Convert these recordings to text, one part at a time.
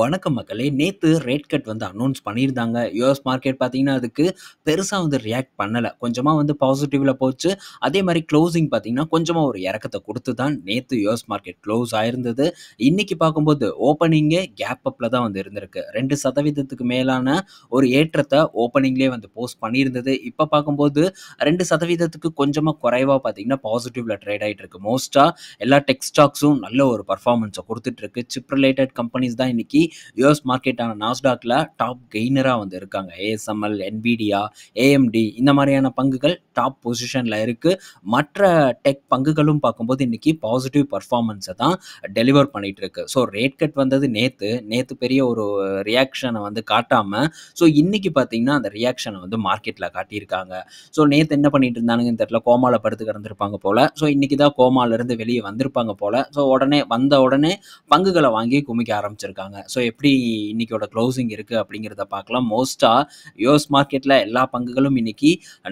வணக்கம் மக்களே நேற்று ரேட் கட் வந்து அனௌன்ஸ் பண்ணியிருந்தாங்க யூஎஸ் மார்க்கெட் பார்த்தீங்கன்னா அதுக்கு பெருசாக வந்து ரியாக்ட் பண்ணலை கொஞ்சமாக வந்து பாசிட்டிவில் போச்சு அதே மாதிரி க்ளோசிங் பார்த்தீங்கன்னா கொஞ்சமாக ஒரு இறக்கத்தை கொடுத்து தான் நேற்று யூஎஸ் மார்க்கெட் க்ளோஸ் ஆயிருந்தது இன்றைக்கி பார்க்கும்போது ஓப்பனிங்கே கேப் அப்பில் தான் வந்து இருந்திருக்கு ரெண்டு சதவீதத்துக்கு மேலான ஒரு ஏற்றத்தை ஓப்பனிங்லேயே வந்து போஸ்ட் பண்ணியிருந்தது இப்போ பார்க்கும்போது ரெண்டு சதவீதத்துக்கு கொஞ்சமாக குறைவாக பார்த்தீங்கன்னா பாசிட்டிவில் ட்ரேட் ஆகிட்டு இருக்கு மோஸ்ட்டாக எல்லா டெக்ஸ்டாக்ஸும் நல்ல ஒரு பர்ஃபார்மன்ஸை கொடுத்துட்ருக்கு சிப் ரிலேட்டட் கம்பெனிஸ் தான் இன்றைக்கி யூஎஸ் மார்க்கெட்டான நாஸ்டாக்கில் டாப் கெய்னராக வந்து இருக்காங்க ஏஎஸ்எம்எல் என்பிடியா ஏஎம்டி இந்த மாதிரியான பங்குகள் டாப் பொசிஷனில் இருக்குது மற்ற டெக் பங்குகளும் பார்க்கும்போது இன்றைக்கி பாசிட்டிவ் பர்ஃபார்மன்ஸை தான் டெலிவர் பண்ணிகிட்டு இருக்கு ஸோ ரேட் கட் வந்தது நேற்று நேற்று பெரிய ஒரு ரியாக்ஷனை வந்து காட்டாமல் ஸோ இன்றைக்கி பார்த்தீங்கன்னா அந்த ரியாக்ஷனை வந்து மார்க்கெட்டில் காட்டியிருக்காங்க ஸோ நேற்று என்ன பண்ணிட்டு இருந்தானுங்கன்னு தெரில கோமாவில் படுத்து கிடந்திருப்பாங்க போல் ஸோ இன்றைக்கி தான் கோமாலேருந்து வெளியே வந்திருப்பாங்க போல் ஸோ உடனே வந்த உடனே பங்குகளை வாங்கி குமிக்க ஆரம்பிச்சிருக்காங்க ஸோ எப்படி இன்னைக்கோட க்ளோசிங் இருக்குது அப்படிங்கிறத பார்க்கலாம் மோஸ்ட்டாக யூஎஸ் மார்க்கெட்டில் எல்லா பங்குகளும் இன்னைக்கு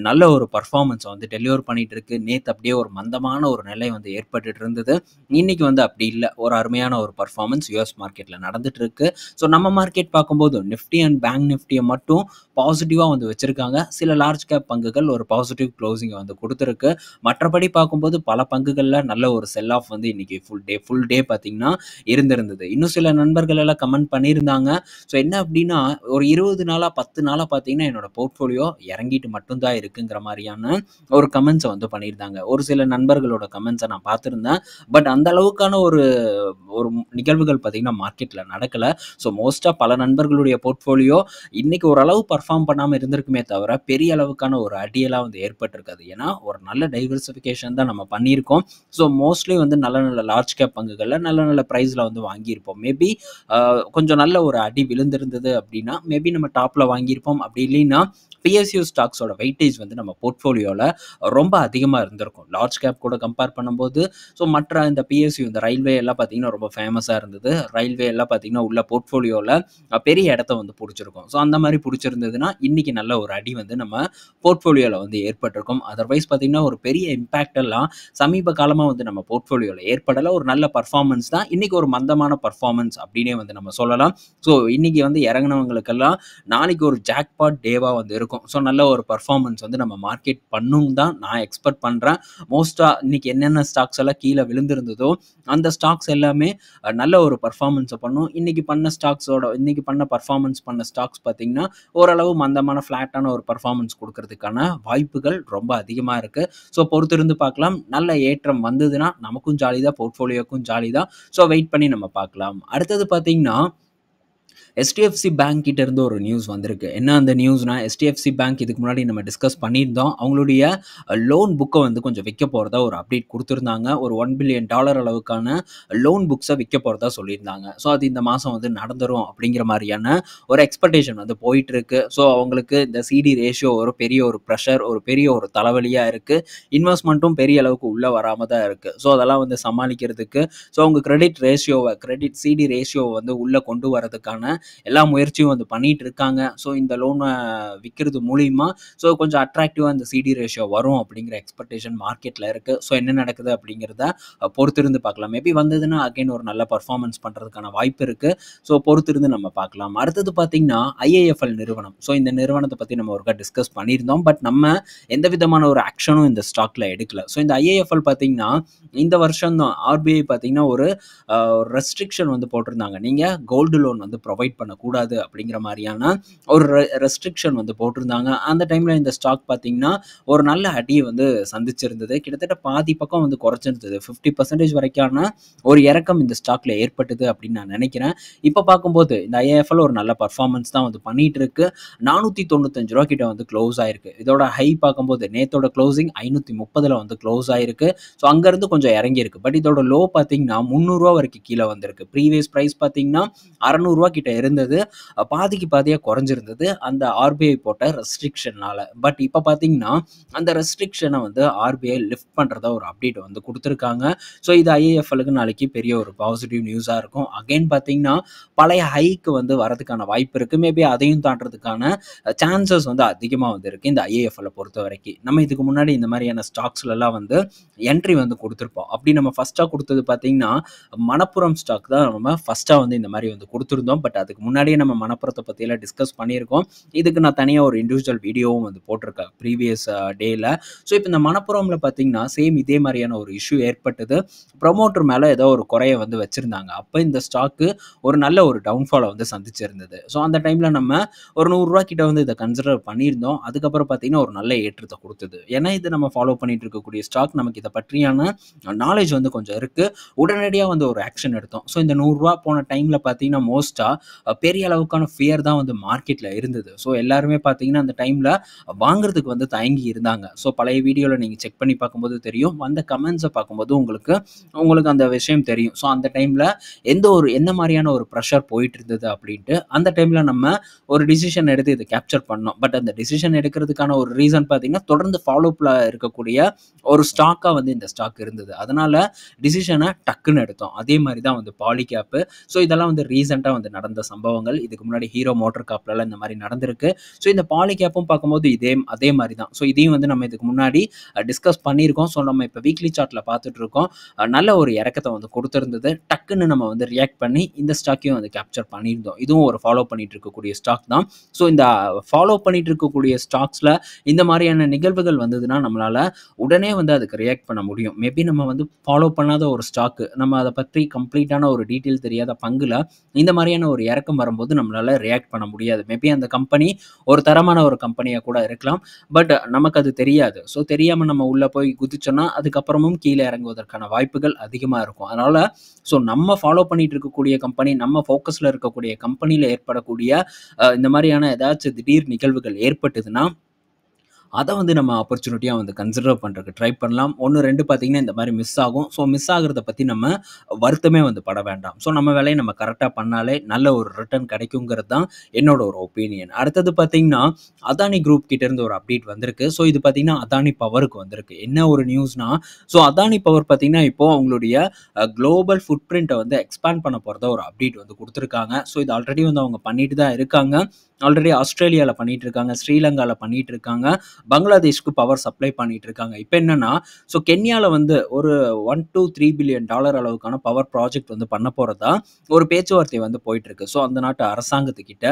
நல்ல ஒரு பர்ஃபார்மன்ஸை வந்து டெலிவர் பண்ணிகிட்டு இருக்கு நேற்று அப்படியே ஒரு மந்தமான ஒரு நிலை வந்து ஏற்பட்டு இருந்தது இன்னைக்கு வந்து அப்படி இல்லை ஒரு அருமையான ஒரு பர்ஃபார்மன்ஸ் யூஎஸ் மார்க்கெட்டில் நடந்துட்டு இருக்கு ஸோ நம்ம மார்க்கெட் பார்க்கும்போது நிஃப்டி அண்ட் பேங்க் நிஃப்டியை மட்டும் பாசிட்டிவாக வந்து வச்சுருக்காங்க சில லார்ஜ் கேப் பங்குகள் ஒரு பாசிட்டிவ் க்ளோசிங்கை வந்து கொடுத்துருக்கு மற்றபடி பார்க்கும்போது பல பங்குகளில் நல்ல ஒரு செல் ஆஃப் வந்து இன்னைக்கு ஃபுல் டே ஃபுல் டே பார்த்தீங்கன்னா இருந்திருந்தது இன்னும் சில நண்பர்கள் எல்லாம் கமெண்ட் பண்ணியிருந்தாங்க ஸோ என்ன அப்படின்னா ஒரு இருபது நாளாக பத்து நாளாக பார்த்தீங்கன்னா என்னோட போர்ட்ஃபோலியோ இறங்கிட்டு மட்டும்தான் இருக்குங்கிற மாதிரியான ஒரு கமெண்ட்ஸை வந்து பண்ணியிருந்தாங்க ஒரு சில நண்பர்களோட கமெண்ட்ஸை நான் பார்த்துருந்தேன் பட் அந்த அளவுக்கான ஒரு ஒரு நிகழ்வுகள் பார்த்தீங்கன்னா மார்க்கெட்டில் நடக்கலை ஸோ மோஸ்ட்டாக பல நண்பர்களுடைய போர்ட்ஃபோலியோ இன்றைக்கி ஓரளவு பர்ஃபார்ம் பண்ணாமல் இருந்திருக்குமே தவிர பெரிய அளவுக்கான ஒரு அடியெல்லாம் வந்து ஏற்பட்டிருக்காது ஏன்னா ஒரு நல்ல டைவர்சிஃபிகேஷன் தான் நம்ம பண்ணியிருக்கோம் ஸோ மோஸ்ட்லி வந்து நல்ல நல்ல லார்ஜ் கேப் பங்குகளில் நல்ல நல்ல ப்ரைஸில் வந்து வாங்கியிருப்போம் மேபி கொஞ்சம் நல்ல ஒரு அடி விழுந்திருந்தது அப்படின்னா மேபி நம்ம டாப்பில் வாங்கியிருப்போம் அப்படி இல்லைன்னா பிஎஸ்யூ ஸ்டாக்ஸோட வெயிட்டேஜ் வந்து நம்ம போர்ட்ஃபோலியோவில் ரொம்ப அதிகமாக இருந்திருக்கும் லார்ஜ் கேப் கூட கம்பேர் பண்ணும்போது ஸோ மற்ற இந்த பிஎஸ்யூ இந்த ரயில்வே எல்லாம் பார்த்தீங்கன்னா ரொம்ப ஃபேமஸாக இருந்தது ரயில்வே எல்லாம் பார்த்தீங்கன்னா உள்ள போர்ட்ஃபோலியோவில் பெரிய இடத்த வந்து பிடிச்சிருக்கும் ஸோ அந்த மாதிரி பிடிச்சிருந்ததுன்னா இன்றைக்கி நல்ல ஒரு அடி வந்து நம்ம போர்ட்ஃபோலியோவில் வந்து ஏற்பட்டிருக்கும் அதர்வைஸ் பார்த்தீங்கன்னா ஒரு பெரிய இம்பேக்ட் எல்லாம் சமீப காலமாக வந்து நம்ம போர்ட்ஃபோலியோவில் ஏற்படலை ஒரு நல்ல பர்ஃபார்மன்ஸ் தான் இன்றைக்கி ஒரு மந்தமான பர்ஃபார்மன்ஸ் அப்படின்னே வந்து நம்ம நம்ம சொல்லலாம் ஸோ இன்றைக்கி வந்து இறங்கினவங்களுக்கெல்லாம் நாளைக்கு ஒரு ஜாக்பாட் டேவாக வந்து இருக்கும் ஸோ நல்ல ஒரு பர்ஃபார்மன்ஸ் வந்து நம்ம மார்க்கெட் பண்ணும் தான் நான் எக்ஸ்பெக்ட் பண்ணுறேன் மோஸ்ட்டாக இன்றைக்கி என்னென்ன ஸ்டாக்ஸ் எல்லாம் கீழே விழுந்திருந்ததோ அந்த ஸ்டாக்ஸ் எல்லாமே நல்ல ஒரு பர்ஃபார்மன்ஸை பண்ணும் இன்றைக்கி பண்ண ஸ்டாக்ஸோட இன்றைக்கி பண்ண பர்ஃபார்மன்ஸ் பண்ண ஸ்டாக்ஸ் பார்த்திங்கன்னா ஓரளவு மந்தமான ஃப்ளாட்டான ஒரு பர்ஃபார்மன்ஸ் கொடுக்கறதுக்கான வாய்ப்புகள் ரொம்ப அதிகமாக இருக்குது ஸோ பொறுத்திருந்து பார்க்கலாம் நல்ல ஏற்றம் வந்ததுன்னா நமக்கும் ஜாலி தான் போர்ட்ஃபோலியோக்கும் ஜாலி தான் ஸோ வெயிட் பண்ணி நம்ம பார்க்கலாம் அடுத்தது பார்த்திங்கன்னா 있으나 எஸ்டிஎஃப்சி பேங்க் கிட்ட இருந்து ஒரு நியூஸ் வந்திருக்கு என்ன அந்த நியூஸ்னா எஸ்டிஎஃப்சி பேங்க் இதுக்கு முன்னாடி நம்ம டிஸ்கஸ் பண்ணியிருந்தோம் அவங்களுடைய லோன் புக்கை வந்து கொஞ்சம் விற்க போகிறதா ஒரு அப்டேட் கொடுத்துருந்தாங்க ஒரு ஒன் பில்லியன் டாலர் அளவுக்கான லோன் புக்ஸை விற்க போகிறதா சொல்லியிருந்தாங்க ஸோ அது இந்த மாதம் வந்து நடந்துரும் அப்படிங்கிற மாதிரியான ஒரு எக்ஸ்பெக்டேஷன் வந்து போயிட்டு இருக்கு ஸோ அவங்களுக்கு இந்த சிடி ரேஷியோ ஒரு பெரிய ஒரு ப்ரெஷர் ஒரு பெரிய ஒரு தலைவலியாக இருக்குது இன்வெஸ்ட்மெண்ட்டும் பெரிய அளவுக்கு உள்ளே வராமல் தான் இருக்குது ஸோ அதெல்லாம் வந்து சமாளிக்கிறதுக்கு ஸோ அவங்க கிரெடிட் ரேஷியோவை கிரெடிட் சிடி ரேஷியோவை வந்து உள்ளே கொண்டு வரதுக்கான எல்லா முயற்சியும் வந்து பண்ணிட்டு இருக்காங்க ஸோ இந்த லோனை விற்கிறது மூலியமா ஸோ கொஞ்சம் அட்ராக்டிவாக இந்த சிடி ரேஷியோ வரும் அப்படிங்கிற எக்ஸ்பெக்டேஷன் மார்க்கெட்டில் இருக்கு ஸோ என்ன நடக்குது அப்படிங்கிறத பொறுத்திருந்து பார்க்கலாம் மேபி வந்ததுன்னா அகைன் ஒரு நல்ல பர்ஃபார்மன்ஸ் பண்ணுறதுக்கான வாய்ப்பு இருக்கு ஸோ பொறுத்திருந்து நம்ம பார்க்கலாம் அடுத்தது பார்த்தீங்கன்னா ஐஏஎஃப்எல் நிறுவனம் ஸோ இந்த நிறுவனத்தை பற்றி நம்ம ஒருக்கா டிஸ்கஸ் பண்ணியிருந்தோம் பட் நம்ம எந்த விதமான ஒரு ஆக்ஷனும் இந்த ஸ்டாக்ல எடுக்கல ஸோ இந்த ஐஏஎஃப்எல் பார்த்தீங்கன்னா இந்த வருஷம் தான் ஆர்பிஐ பார்த்தீங்கன்னா ஒரு ரெஸ்ட்ரிக்ஷன் வந்து போட்டிருந்தாங்க நீங்கள் கோல்டு லோன் வந்து ப்ரொவைட் ட்ரேட் பண்ணக்கூடாது அப்படிங்கிற மாதிரியான ஒரு ரெஸ்ட்ரிக்ஷன் வந்து போட்டிருந்தாங்க அந்த டைமில் இந்த ஸ்டாக் பார்த்தீங்கன்னா ஒரு நல்ல அடியை வந்து சந்திச்சிருந்தது கிட்டத்தட்ட பாதி பக்கம் வந்து குறைச்சிருந்தது ஃபிஃப்டி பர்சன்டேஜ் வரைக்கான ஒரு இறக்கம் இந்த ஸ்டாக்ல ஏற்பட்டது அப்படின்னு நான் நினைக்கிறேன் இப்போ பார்க்கும்போது இந்த ஐஏஎஃப்எல் ஒரு நல்ல பர்ஃபார்மன்ஸ் தான் வந்து பண்ணிட்டு இருக்கு நானூற்றி தொண்ணூத்தஞ்சு ரூபா கிட்ட வந்து க்ளோஸ் ஆயிருக்கு இதோட ஹை பார்க்கும்போது நேத்தோட க்ளோசிங் ஐநூற்றி முப்பதில் வந்து க்ளோஸ் ஆயிருக்கு ஸோ அங்கேருந்து கொஞ்சம் இறங்கியிருக்கு பட் இதோட லோ பார்த்தீங்கன்னா முந்நூறுரூவா வரைக்கும் கீழே வந்திருக்கு ப்ரீவியஸ் ப்ரைஸ் பார்த்தீங்கன்னா அறநூறுவா கிட்ட இருந்தது பாதிக்கு பாதியாக குறைஞ்சிருந்தது அந்த ஆர்பிஐ போட்ட ரெஸ்ட்ரிக்ஷனால் பட் இப்போ பார்த்தீங்கன்னா அந்த ரெஸ்ட்ரிக்ஷனை வந்து ஆர்பிஐ லிஃப்ட் பண்ணுறதா ஒரு அப்டேட் வந்து கொடுத்துருக்காங்க ஸோ இது ஐஏஎஃப்எலுக்கு நாளைக்கு பெரிய ஒரு பாசிட்டிவ் நியூஸாக இருக்கும் அகைன் பார்த்தீங்கன்னா பழைய ஹைக்கு வந்து வரதுக்கான வாய்ப்பு இருக்குது மேபி அதையும் தாண்டுறதுக்கான சான்சஸ் வந்து அதிகமாக வந்து இருக்குது இந்த ஐஏஎஃப்எல்ல பொறுத்த வரைக்கும் நம்ம இதுக்கு முன்னாடி இந்த மாதிரியான ஸ்டாக்ஸ்லலாம் வந்து என்ட்ரி வந்து கொடுத்துருப்போம் அப்படி நம்ம ஃபஸ்ட்டாக கொடுத்தது பார்த்தீங்கன்னா மணப்புறம் ஸ்டாக் தான் நம்ம ஃபஸ்ட்டாக வந்து இந்த மாதிரி வந்து கொடுத்துருந்தோம் பட் அது அதுக்கு முன்னாடியே நம்ம மனப்புறத்தை பற்றியெல்லாம் டிஸ்கஸ் பண்ணியிருக்கோம் இதுக்கு நான் தனியாக ஒரு இண்டிவிஜுவல் வீடியோவும் வந்து போட்டிருக்கேன் ப்ரீவியஸ் டேயில் ஸோ இப்போ இந்த மனப்புறம்ல பார்த்தீங்கன்னா சேம் இதே மாதிரியான ஒரு இஷ்யூ ஏற்பட்டது ப்ரொமோட்டர் மேலே ஏதோ ஒரு குறையை வந்து வச்சுருந்தாங்க அப்போ இந்த ஸ்டாக்கு ஒரு நல்ல ஒரு டவுன்ஃபாலை வந்து சந்திச்சிருந்தது ஸோ அந்த டைமில் நம்ம ஒரு நூறுரூவா கிட்ட வந்து இதை கன்சிடர் பண்ணியிருந்தோம் அதுக்கப்புறம் பார்த்தீங்கன்னா ஒரு நல்ல ஏற்றத்தை கொடுத்தது ஏன்னா இது நம்ம ஃபாலோ பண்ணிட்டு இருக்கக்கூடிய ஸ்டாக் நமக்கு இதை பற்றியான நாலேஜ் வந்து கொஞ்சம் இருக்குது உடனடியாக வந்து ஒரு ஆக்ஷன் எடுத்தோம் ஸோ இந்த நூறுரூவா போன டைமில் பார்த்தீங்கன்னா மோஸ்ட்டாக பெரிய அளவுக்கான ஃபியர் தான் வந்து மார்க்கெட்டில் இருந்தது ஸோ எல்லாருமே பார்த்தீங்கன்னா அந்த டைமில் வாங்குறதுக்கு வந்து தயங்கி இருந்தாங்க ஸோ பழைய வீடியோவில் நீங்கள் செக் பண்ணி பார்க்கும்போது தெரியும் வந்த கமெண்ட்ஸை பார்க்கும்போது உங்களுக்கு உங்களுக்கு அந்த விஷயம் தெரியும் ஸோ அந்த டைமில் எந்த ஒரு என்ன மாதிரியான ஒரு ப்ரெஷர் போயிட்டு இருந்தது அப்படின்ட்டு அந்த டைமில் நம்ம ஒரு டிசிஷன் எடுத்து இதை கேப்சர் பண்ணோம் பட் அந்த டிசிஷன் எடுக்கிறதுக்கான ஒரு ரீசன் பார்த்தீங்கன்னா தொடர்ந்து ஃபாலோப்பில் இருக்கக்கூடிய ஒரு ஸ்டாக்காக வந்து இந்த ஸ்டாக் இருந்தது அதனால் டிசிஷனை டக்குன்னு எடுத்தோம் அதே மாதிரி தான் வந்து பாலிகேப்பு ஸோ இதெல்லாம் வந்து ரீசெண்டாக வந்து நடந்த சம்பவங்கள் இதுக்கு முன்னாடி ஹீரோ மோட்டர் காப்லலாம் இந்த மாதிரி நடந்திருக்கு ஸோ இந்த பாலி கேப்பும் பார்க்கும்போது இதே அதே மாதிரி தான் ஸோ இதையும் வந்து நம்ம இதுக்கு முன்னாடி டிஸ்கஸ் பண்ணியிருக்கோம் ஸோ நம்ம இப்போ வீக்லி சார்ட்டில் பார்த்துட்டு இருக்கோம் நல்ல ஒரு இறக்கத்தை வந்து கொடுத்துருந்தது டக்குன்னு நம்ம வந்து ரியாக்ட் பண்ணி இந்த ஸ்டாக்கையும் வந்து கேப்சர் பண்ணியிருந்தோம் இதுவும் ஒரு ஃபாலோ பண்ணிட்டு இருக்கக்கூடிய ஸ்டாக் தான் ஸோ இந்த ஃபாலோ பண்ணிட்டு இருக்கக்கூடிய ஸ்டாக்ஸில் இந்த மாதிரியான நிகழ்வுகள் வந்ததுன்னா நம்மளால் உடனே வந்து அதுக்கு ரியாக்ட் பண்ண முடியும் மேபி நம்ம வந்து ஃபாலோ பண்ணாத ஒரு ஸ்டாக்கு நம்ம அதை பற்றி கம்ப்ளீட்டான ஒரு டீட்டெயில் தெரியாத பங்கில் இந்த மாதிரியான ஒரு இறக்கம் வரும்போது நம்மளால் ரியாக்ட் பண்ண முடியாது மேபி அந்த கம்பெனி ஒரு தரமான ஒரு கம்பெனியாக கூட இருக்கலாம் பட் நமக்கு அது தெரியாது ஸோ தெரியாமல் நம்ம உள்ளே போய் குதிச்சோன்னா அதுக்கப்புறமும் கீழே இறங்குவதற்கான வாய்ப்புகள் அதிகமாக இருக்கும் அதனால் ஸோ நம்ம ஃபாலோ பண்ணிட்டு இருக்கக்கூடிய கம்பெனி நம்ம ஃபோக்கஸில் இருக்கக்கூடிய கம்பெனியில் ஏற்படக்கூடிய இந்த மாதிரியான ஏதாச்சும் திடீர் நிகழ்வுகள் ஏற்பட்டுதுன்னா அதை வந்து நம்ம ஆப்பர்ச்சுனிட்டியாக வந்து கன்சிடர் பண்ணுறதுக்கு ட்ரை பண்ணலாம் ஒன்று ரெண்டு பார்த்திங்கன்னா இந்த மாதிரி மிஸ் ஆகும் ஸோ மிஸ் ஆகிறத பற்றி நம்ம வருத்தமே வந்து பட வேண்டாம் ஸோ நம்ம வேலையை நம்ம கரெக்டாக பண்ணாலே நல்ல ஒரு ரிட்டர்ன் கிடைக்குங்கிறது தான் என்னோட ஒரு ஒப்பீனியன் அடுத்தது பார்த்திங்கன்னா அதானி குரூப் கிட்டேருந்து ஒரு அப்டேட் வந்திருக்கு ஸோ இது பார்த்திங்கன்னா அதானி பவருக்கு வந்திருக்கு என்ன ஒரு நியூஸ்னால் ஸோ அதானி பவர் பார்த்தீங்கன்னா இப்போது அவங்களுடைய குளோபல் ஃபுட் பிரிண்ட்டை வந்து எக்ஸ்பேண்ட் பண்ண போகிறத ஒரு அப்டேட் வந்து கொடுத்துருக்காங்க ஸோ இது ஆல்ரெடி வந்து அவங்க பண்ணிட்டு தான் இருக்காங்க ஆல்ரெடி ஆஸ்திரேலியாவில் பண்ணிட்டு இருக்காங்க ஸ்ரீலங்காவில் பண்ணிட்டு இருக்காங்க பங்களாதேஷ்க்கு பவர் சப்ளை பண்ணிட்டு இருக்காங்க இப்போ என்னன்னா ஸோ கென்யாவில் வந்து ஒரு one two three billion dollar அளவுக்கான பவர் ப்ராஜெக்ட் வந்து பண்ண போகிறதா ஒரு பேச்சுவார்த்தை வந்து போயிட்டு இருக்கு ஸோ அந்த நாட்டு அரசாங்கத்துக்கிட்ட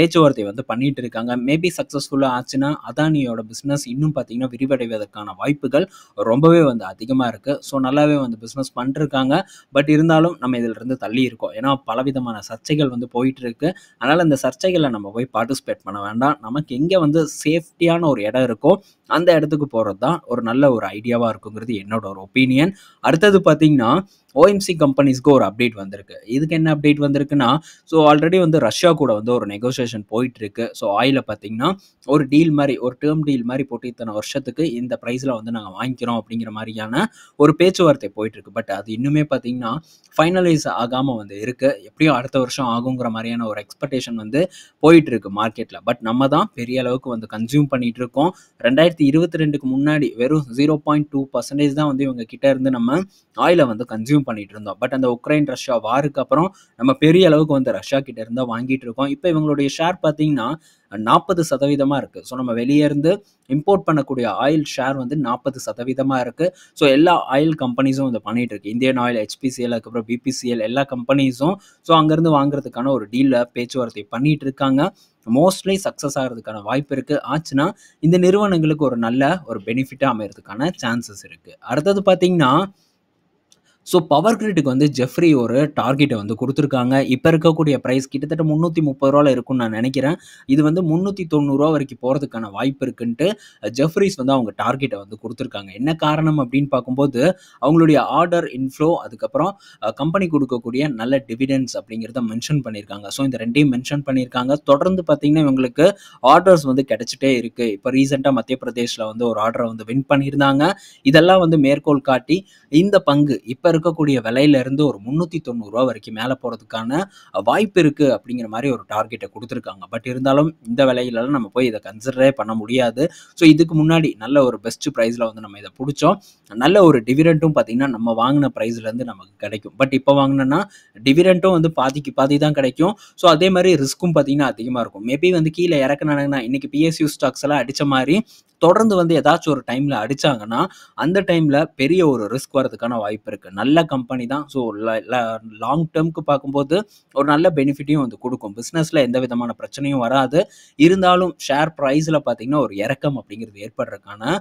பேச்சுவார்த்தை வந்து பண்ணிட்டு இருக்காங்க மேபி சக்ஸஸ்ஃபுல்லாக ஆச்சுன்னா அதானியோட பிஸ்னஸ் இன்னும் பார்த்தீங்கன்னா விரிவடைவதற்கான வாய்ப்புகள் ரொம்பவே வந்து அதிகமாக இருக்குது ஸோ நல்லாவே வந்து பிஸ்னஸ் பண்ணிருக்காங்க பட் இருந்தாலும் நம்ம இருந்து தள்ளி இருக்கோம் ஏன்னா பலவிதமான சர்ச்சைகள் வந்து போயிட்டு இருக்கு அதனால் இந்த சர்ச்சைகளை நம்ம போய் பார்ட்டிசிபேட் பண்ண வேண்டாம் நமக்கு எங்கே வந்து சேஃப்டியான ஒரு இடம் இருக்கோ அந்த இடத்துக்கு போகிறது தான் ஒரு நல்ல ஒரு ஐடியாவாக இருக்குங்கிறது என்னோட ஒரு ஒப்பீனியன் அடுத்தது பார்த்தீங்கன்னா ஓஎம்சி கம்பெனிஸ்க்கு ஒரு அப்டேட் வந்திருக்கு இதுக்கு என்ன அப்டேட் வந்திருக்குன்னா ஸோ ஆல்ரெடி வந்து ரஷ்யா கூட வந்து ஒரு நெகோசியேஷன் போயிட்டு இருக்கு ஸோ ஆயில பார்த்தீங்கன்னா ஒரு டீல் மாதிரி ஒரு டேர்ம் டீல் மாதிரி போட்டு இத்தனை வருஷத்துக்கு இந்த ப்ரைஸில் வந்து நாங்கள் வாங்கிக்கிறோம் அப்படிங்கிற மாதிரியான ஒரு பேச்சுவார்த்தை போயிட்டு இருக்கு பட் அது இன்னுமே பார்த்தீங்கன்னா ஃபைனலைஸ் ஆகாமல் வந்து இருக்கு எப்படியும் அடுத்த வருஷம் ஆகுங்கிற மாதிரியான ஒரு எக்ஸ்பெக்டேஷன் வந்து போயிட்டு இருக்கு இருக்குது மார்க்கெட்டில் பட் நம்ம தான் பெரிய அளவுக்கு வந்து கன்சியூம் பண்ணிட்டு இருக்கோம் ரெண்டாயிரத்தி இருபத்தி ரெண்டுக்கு முன்னாடி வெறும் ஜீரோ பாயிண்ட் டூ பர்சன்டேஜ் தான் வந்து இவங்க கிட்ட இருந்து நம்ம ஆயிலை வந்து கன்சியூம் பண்ணிட்டு இருந்தோம் பட் அந்த உக்ரைன் ரஷ்யா வாருக்கு அப்புறம் நம்ம பெரிய அளவுக்கு வந்து ரஷ்யா கிட்ட இருந்தால் வாங்கிட்டு இருக்கோம் இப்போ இவங்களுடைய ஷேர் பார்த்தீங்கன்னா நாற்பது சதவீதமாக இருக்குது ஸோ நம்ம வெளியே இருந்து இம்போர்ட் பண்ணக்கூடிய ஆயில் ஷேர் வந்து நாற்பது சதவீதமாக இருக்குது ஸோ எல்லா ஆயில் கம்பெனிஸும் இதை பண்ணிகிட்டு இருக்கு இந்தியன் ஆயில் ஹெச்பிசிஎல் அதுக்கப்புறம் பிபிசிஎல் எல்லா கம்பெனிஸும் ஸோ அங்கேருந்து வாங்குறதுக்கான ஒரு டீலில் பேச்சுவார்த்தை பண்ணிகிட்டு இருக்காங்க மோஸ்ட்லி சக்ஸஸ் ஆகிறதுக்கான வாய்ப்பு இருக்குது ஆச்சுன்னா இந்த நிறுவனங்களுக்கு ஒரு நல்ல ஒரு பெனிஃபிட்டாக அமையிறதுக்கான சான்சஸ் இருக்குது அடுத்தது பார்த்திங்கன்னா ஸோ பவர் கிரிட்டுக்கு வந்து ஜெஃப்ரி ஒரு டார்கெட்டை வந்து கொடுத்துருக்காங்க இப்போ இருக்கக்கூடிய ப்ரைஸ் கிட்டத்தட்ட முந்நூற்றி முப்பது ரூபாவில் இருக்கும்னு நான் நினைக்கிறேன் இது வந்து முந்நூற்றி தொண்ணூறுரூவா வரைக்கும் போகிறதுக்கான வாய்ப்பு இருக்குன்ட்டு ஜெஃப்ரிஸ் வந்து அவங்க டார்கெட்டை வந்து கொடுத்துருக்காங்க என்ன காரணம் அப்படின்னு பார்க்கும்போது அவங்களுடைய ஆர்டர் இன்ஃப்ளோ அதுக்கப்புறம் கம்பெனி கொடுக்கக்கூடிய நல்ல டிவிடென்ஸ் அப்படிங்கிறத மென்ஷன் பண்ணியிருக்காங்க ஸோ இந்த ரெண்டையும் மென்ஷன் பண்ணியிருக்காங்க தொடர்ந்து பார்த்தீங்கன்னா இவங்களுக்கு ஆர்டர்ஸ் வந்து கிடைச்சிட்டே இருக்குது இப்போ ரீசெண்டாக மத்திய பிரதேஷில் வந்து ஒரு ஆர்டரை வந்து வின் பண்ணியிருந்தாங்க இதெல்லாம் வந்து மேற்கோள் காட்டி இந்த பங்கு இப்போ இருக்கக்கூடிய விலையிலேருந்து ஒரு முந்நூற்றி தொண்ணூறுரூவா வரைக்கும் மேலே போகிறதுக்கான வாய்ப்பு இருக்குது அப்படிங்கிற மாதிரி ஒரு டார்கெட்டை கொடுத்துருக்காங்க பட் இருந்தாலும் இந்த விலையிலலாம் நம்ம போய் இதை கன்சிடரே பண்ண முடியாது ஸோ இதுக்கு முன்னாடி நல்ல ஒரு பெஸ்ட் ப்ரைஸில் வந்து நம்ம இதை பிடிச்சோம் நல்ல ஒரு டிவிடெண்ட்டும் பார்த்தீங்கன்னா நம்ம வாங்கின ப்ரைஸ்லேருந்து நமக்கு கிடைக்கும் பட் இப்போ வாங்கினோன்னா டிவிடெண்ட்டும் வந்து பாதிக்கு பாதி தான் கிடைக்கும் ஸோ அதே மாதிரி ரிஸ்க்கும் பார்த்தீங்கன்னா அதிகமாக இருக்கும் மேபி வந்து கீழே இறக்குனாங்கன்னா இன்னைக்கு பிஎஸ்யூ ஸ்டாக்ஸ் எல்லாம் அடித்த மாதிரி தொடர்ந்து வந்து ஏதாச்சும் ஒரு டைமில் அடித்தாங்கன்னா அந்த டைமில் பெரிய ஒரு ரிஸ்க் வரதுக்கான வாய்ப்பு இருக்குது நல்ல கம்பெனி தான் ஸோ லாங் டேர்முக்கு பார்க்கும்போது ஒரு நல்ல பெனிஃபிட்டையும் வந்து கொடுக்கும் பிஸ்னஸில் எந்த விதமான பிரச்சனையும் வராது இருந்தாலும் ஷேர் ப்ரைஸில் பார்த்தீங்கன்னா ஒரு இறக்கம் அப்படிங்கிறது ஏற்படுறதுக்கான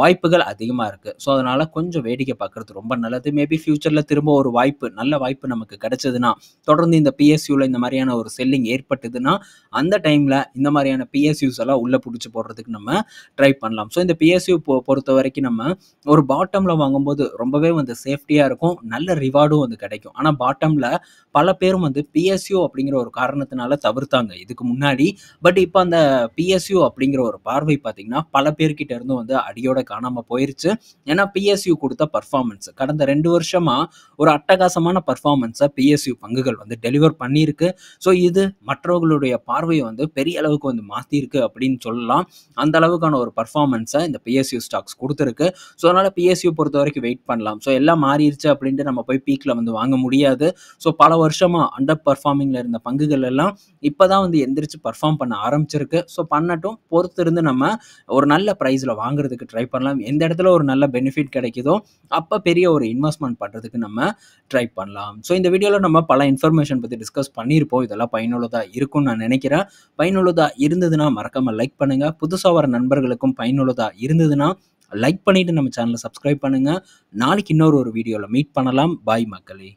வாய்ப்புகள் அதிகமாக இருக்குது ஸோ அதனால் கொஞ்சம் வேடிக்கை பார்க்குறது ரொம்ப நல்லது மேபி ஃப்யூச்சரில் திரும்ப ஒரு வாய்ப்பு நல்ல வாய்ப்பு நமக்கு கிடச்சதுன்னா தொடர்ந்து இந்த பிஎஸ்யூவில் இந்த மாதிரியான ஒரு செல்லிங் ஏற்பட்டதுன்னா அந்த டைமில் இந்த மாதிரியான பிஎஸ்யூஸ் எல்லாம் உள்ளே பிடிச்சி போடுறதுக்கு நம்ம ட்ரை பண்ணலாம் ஸோ இந்த பிஎஸ்யூ பொறுத்த வரைக்கும் நம்ம ஒரு பாட்டமில் வாங்கும்போது ரொம்பவே வந்து சேஃப்டியாக இருக்கும் இருக்கும் நல்ல ரிவார்டும் வந்து கிடைக்கும் ஆனால் பாட்டமில் பல பேரும் வந்து பிஎஸ்யூ அப்படிங்கிற ஒரு காரணத்தினால தவிர்த்தாங்க இதுக்கு முன்னாடி பட் இப்போ அந்த பிஎஸ்யூ அப்படிங்கிற ஒரு பார்வை பார்த்தீங்கன்னா பல பேர்கிட்ட இருந்தும் வந்து அடியோட காணாமல் போயிருச்சு ஏன்னா பிஎஸ்யூ கொடுத்த பர்ஃபார்மன்ஸ் கடந்த ரெண்டு வருஷமாக ஒரு அட்டகாசமான பர்ஃபார்மன்ஸை பிஎஸ்யூ பங்குகள் வந்து டெலிவர் பண்ணியிருக்கு ஸோ இது மற்றவர்களுடைய பார்வையை வந்து பெரிய அளவுக்கு வந்து மாற்றிருக்கு அப்படின்னு சொல்லலாம் அந்த அளவுக்கான ஒரு பர்ஃபார்மன்ஸை இந்த பிஎஸ்யூ ஸ்டாக்ஸ் கொடுத்துருக்கு ஸோ அதனால் பிஎஸ்யூ பொறுத்த வரைக்கும் வெயிட் பண்ணலாம் ஸோ எல்லாம் மாறிடுச்சு அப்படின்ட்டு நம்ம போய் பீக்கில் வந்து வாங்க முடியாது ஸோ பல வருஷமாக அண்டர் பர்ஃபார்மிங்கில் இருந்த பங்குகள் எல்லாம் இப்போ தான் வந்து எந்திரிச்சு பர்ஃபார்ம் பண்ண ஆரம்பிச்சிருக்கு ஸோ பண்ணட்டும் பொறுத்திருந்து நம்ம ஒரு நல்ல ப்ரைஸில் வாங்குறதுக்கு ட்ரை பண்ணலாம் எந்த இடத்துல ஒரு நல்ல பெனிஃபிட் கிடைக்குதோ அப்போ பெரிய ஒரு இன்வெஸ்ட்மெண்ட் பண்ணுறதுக்கு நம்ம ட்ரை பண்ணலாம் ஸோ இந்த வீடியோவில் நம்ம பல இன்ஃபர்மேஷன் பற்றி டிஸ்கஸ் பண்ணியிருப்போம் இதெல்லாம் பயனுள்ளதாக இருக்கும்னு நான் நினைக்கிறேன் பயனுள்ளதாக இருந்ததுன்னா மறக்காமல் லைக் பண்ணுங்கள் புதுசாக வர நண்பர்களுக்கும் பயனுள்ளதாக இருந்ததுன்னா லைக் பண்ணிவிட்டு நம்ம சேனலை சப்ஸ்கிரைப் பண்ணுங்கள் நாளைக்கு இன்னொரு ஒரு வீடியோவில் மீட் பண்ணலாம் பாய் மக்களே